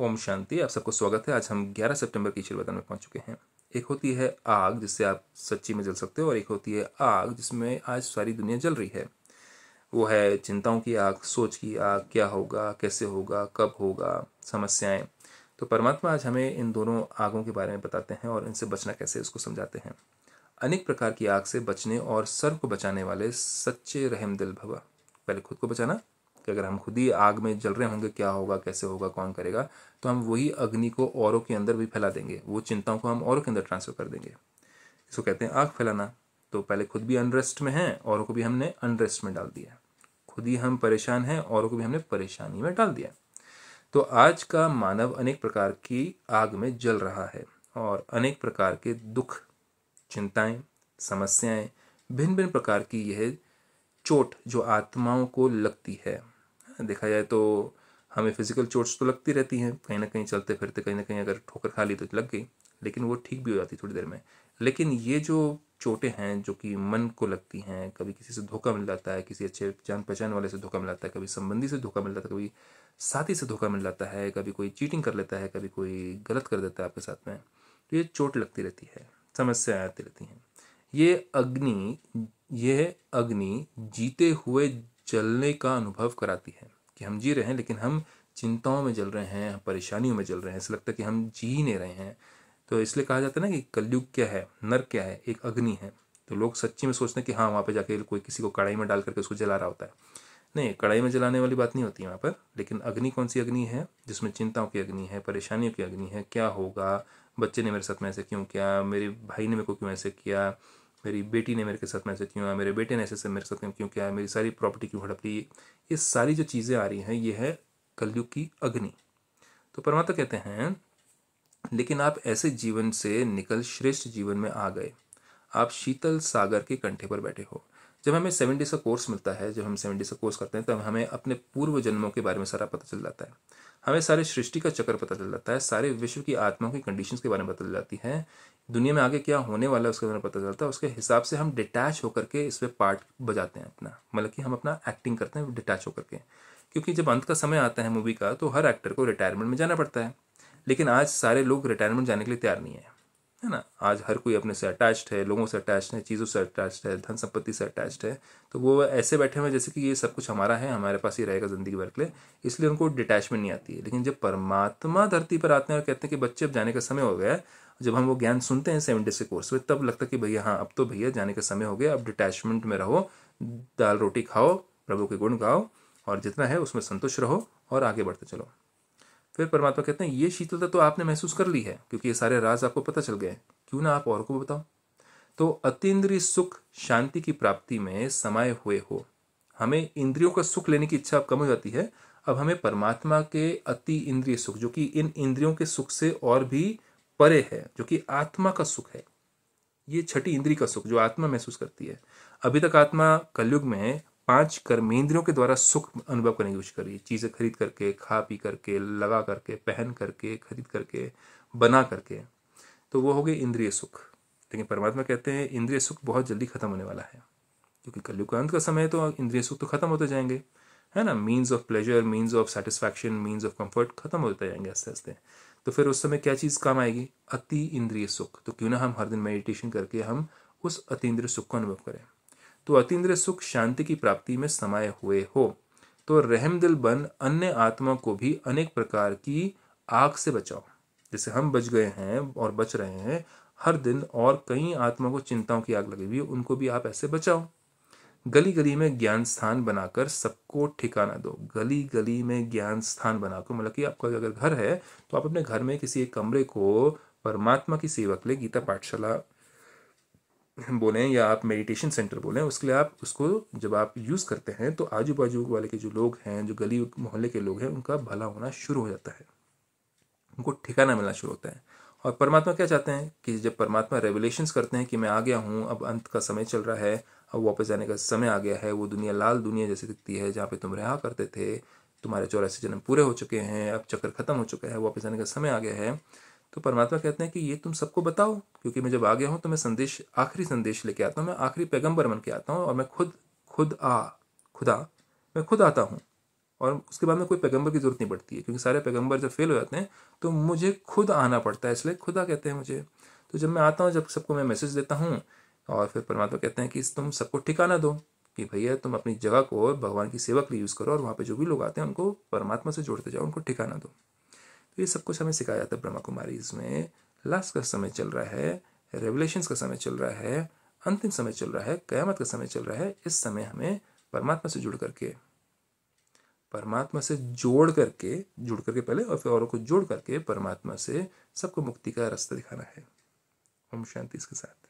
ओम शांति आप सबको स्वागत है आज हम 11 सितंबर की शुरुआत में पहुंच चुके हैं एक होती है आग जिससे आप सच्ची में जल सकते हो और एक होती है आग जिसमें आज सारी दुनिया जल रही है वो है चिंताओं की आग सोच की आग क्या होगा कैसे होगा कब होगा समस्याएं तो परमात्मा आज हमें इन दोनों आगों के बारे में बताते हैं और इनसे बचना कैसे उसको समझाते हैं अनेक प्रकार की आग से बचने और सर्व को बचाने वाले सच्चे रहम दिल भवा पहले खुद को बचाना कि अगर हम खुद ही आग में जल रहे होंगे क्या होगा कैसे होगा कौन करेगा तो हम वही अग्नि को औरों के अंदर भी फैला देंगे वो चिंताओं को हम औरों के अंदर ट्रांसफर कर देंगे इसको कहते हैं आग फैलाना तो पहले खुद भी अनरेस्ट में हैं औरों को भी हमने अनरेस्ट में डाल दिया खुद ही हम परेशान हैं औरों को भी हमने परेशानी में डाल दिया तो आज का मानव अनेक प्रकार की आग में जल रहा है और अनेक प्रकार के दुख चिंताएं समस्याएं भिन्न भिन्न प्रकार की यह चोट जो आत्माओं को लगती है देखा जाए तो हमें फिजिकल चोट्स तो लगती रहती हैं कहीं ना कहीं चलते फिरते कहीं ना कहीं अगर ठोकर खा ली तो लग गई लेकिन वो ठीक भी हो जाती थोड़ी देर में लेकिन ये जो चोटें हैं जो कि मन को लगती हैं कभी किसी से धोखा मिल जाता है किसी अच्छे जान पहचान वाले से धोखा मिल जाता है कभी संबंधी से धोखा मिल जाता है कभी साथी से धोखा मिल जाता है कभी कोई चीटिंग कर लेता है कभी कोई गलत कर देता है आपके साथ में तो ये चोट लगती रहती है समस्याएं आती रहती हैं ये अग्नि यह अग्नि जीते हुए चलने का अनुभव कराती है कि हम जी रहे हैं लेकिन हम चिंताओं में जल रहे हैं परेशानियों में जल रहे हैं ऐसा लगता है कि हम जी ही नहीं रहे हैं तो इसलिए कहा जाता है ना कि कलयुग क्या है नर क्या है एक अग्नि है तो लोग सच्ची में सोचते हैं कि हाँ वहाँ पर जाके कोई किसी को कढ़ाई में डाल करके उसको जला रहा होता है नहीं कढ़ाई में जलाने वाली बात नहीं होती वहाँ पर लेकिन अग्नि कौन सी अग्नि है जिसमें चिंताओं की अग्नि है परेशानियों की अग्नि है क्या होगा बच्चे ने मेरे साथ में ऐसे क्यों किया मेरे भाई ने मेरे को क्यों ऐसे किया मेरी बेटी ने मेरे के साथ मैसेज क्यों मेरे बेटे ने ऐसे से मेरे साथ क्यों किया मेरी सारी प्रॉपर्टी क्यों हड़प ली ये सारी जो चीज़ें आ रही हैं ये है कलयुग की अग्नि तो परमात्मा कहते हैं लेकिन आप ऐसे जीवन से निकल श्रेष्ठ जीवन में आ गए आप शीतल सागर के कंठे पर बैठे हो जब हमें सेवन का कोर्स मिलता है जब हम सेवन का कोर्स करते हैं तब हमें अपने पूर्व जन्मों के बारे में सारा पता चल जाता है हमें सारे सृष्टि का चक्कर पता चल जाता है सारे विश्व की आत्माओं की कंडीशन के बारे में पता चल जाती है दुनिया में आगे क्या होने वाला है उसके बारे में पता चलता है उसके हिसाब से हम डिटैच होकर के इस पर पार्ट बजाते हैं अपना मतलब कि हम अपना एक्टिंग करते हैं डिटैच होकर के क्योंकि जब अंत का समय आता है मूवी का तो हर एक्टर को रिटायरमेंट में जाना पड़ता है लेकिन आज सारे लोग रिटायरमेंट जाने के लिए तैयार नहीं है है ना आज हर कोई अपने से अटैच्ड है लोगों से अटैच्ड है चीज़ों से अटैच्ड है धन संपत्ति से अटैच्ड है तो वो ऐसे बैठे हुए जैसे कि ये सब कुछ हमारा है हमारे पास ही रहेगा ज़िंदगी भर के लिए इसलिए उनको डिटैचमेंट नहीं आती है लेकिन जब परमात्मा धरती पर आते हैं और कहते हैं कि बच्चे अब जाने का समय हो गया है जब हम वो ज्ञान सुनते हैं सेवन के कोर्स में तब लगता है कि भैया हाँ अब तो भैया जाने का समय हो गया अब डिटैचमेंट में रहो दाल रोटी खाओ प्रभु के गुण गाओ और जितना है उसमें संतुष्ट रहो और आगे बढ़ते चलो फिर परमात्मा कहते हैं ये शीतलता तो आपने महसूस कर ली है क्योंकि ये सारे राज आपको पता चल गए क्यों ना आप और को बताओ तो अतीन्द्रिय सुख शांति की प्राप्ति में समय हुए हो हमें इंद्रियों का सुख लेने की इच्छा अब कम हो जाती है अब हमें परमात्मा के अति इंद्रिय सुख जो कि इन इंद्रियों के सुख से और भी परे है जो कि आत्मा का सुख है ये छठी इंद्री का सुख जो आत्मा महसूस करती है अभी तक आत्मा कलयुग में पांच कर्मेंद्रियों के द्वारा सुख अनुभव करने की कोशिश करिए चीज़ें खरीद करके खा पी करके लगा करके पहन करके खरीद करके बना करके तो वो हो गए इंद्रिय सुख लेकिन परमात्मा कहते हैं इंद्रिय सुख बहुत जल्दी खत्म होने वाला है क्योंकि कलयुग का अंत का समय तो इंद्रिय सुख तो खत्म होते जाएंगे है ना means of pleasure means of satisfaction means of comfort खत्म होते जाएंगे आस्ते आस्ते तो फिर उस समय क्या चीज़ काम आएगी अति इंद्रिय सुख तो क्यों ना हम हर दिन मेडिटेशन करके हम उस अति इंद्रिय सुख को अनुभव करें तो अतीन्द्र सुख शांति की प्राप्ति में समाये हुए हो तो दिल बन अन्य आत्मा को भी अनेक प्रकार की आग से बचाओ जैसे हम बच गए हैं और बच रहे हैं हर दिन और कई आत्मा को चिंताओं की आग लगी हुई है उनको भी आप ऐसे बचाओ गली गली में ज्ञान स्थान बनाकर सबको ठिकाना दो गली गली में ज्ञान स्थान बनाकर मतलब कि आपका अगर घर है तो आप अपने घर में किसी एक कमरे को परमात्मा की सेवा के लिए गीता पाठशाला बोलें या आप मेडिटेशन सेंटर बोलें उसके लिए आप उसको जब आप यूज़ करते हैं तो आजू बाजू वाले के जो लोग हैं जो गली मोहल्ले के लोग हैं उनका भला होना शुरू हो जाता है उनको ठिकाना मिलना शुरू होता है और परमात्मा क्या चाहते हैं कि जब परमात्मा रेवलेशंस करते हैं कि मैं आ गया हूँ अब अंत का समय चल रहा है अब वापस जाने का समय आ गया है वो दुनिया लाल दुनिया जैसे दिखती है जहाँ पे तुम रहा करते थे तुम्हारे चौरासी जन्म पूरे हो चुके हैं अब चक्कर खत्म हो चुका है वापस जाने का समय आ गया है तो परमात्मा कहते हैं कि ये तुम सबको बताओ क्योंकि मैं जब आ गया हूँ तो मैं संदेश आखिरी संदेश लेके आता हूँ मैं आखिरी पैगम्बर बन के आता हूँ और मैं खुद खुद आ खुदा मैं खुद आता हूँ और उसके बाद में कोई पैगंबर की ज़रूरत नहीं पड़ती है क्योंकि सारे पैगंबर जब फेल हो जाते हैं तो मुझे खुद आना पड़ता है इसलिए खुदा कहते हैं मुझे तो जब मैं आता हूँ जब सबको मैं मैसेज देता हूँ और फिर परमात्मा कहते हैं कि तुम सबको ठिकाना दो कि भैया तुम अपनी जगह को भगवान की सेवा के लिए यूज़ करो और वहाँ पे जो भी लोग आते हैं उनको परमात्मा से जोड़ते जाओ उनको ठिकाना दो तो ये सब कुछ हमें सिखाया जाता है ब्रह्मा कुमारीज में लास्ट का समय चल रहा है रेवलेशंस का समय चल रहा है अंतिम समय चल रहा है कयामत का समय चल रहा है इस समय हमें परमात्मा से जुड़ करके परमात्मा से जोड़ करके जुड़ करके पहले और फिर औरों को जोड़ करके परमात्मा से सबको मुक्ति का रास्ता दिखाना है ओम शांति इसके साथ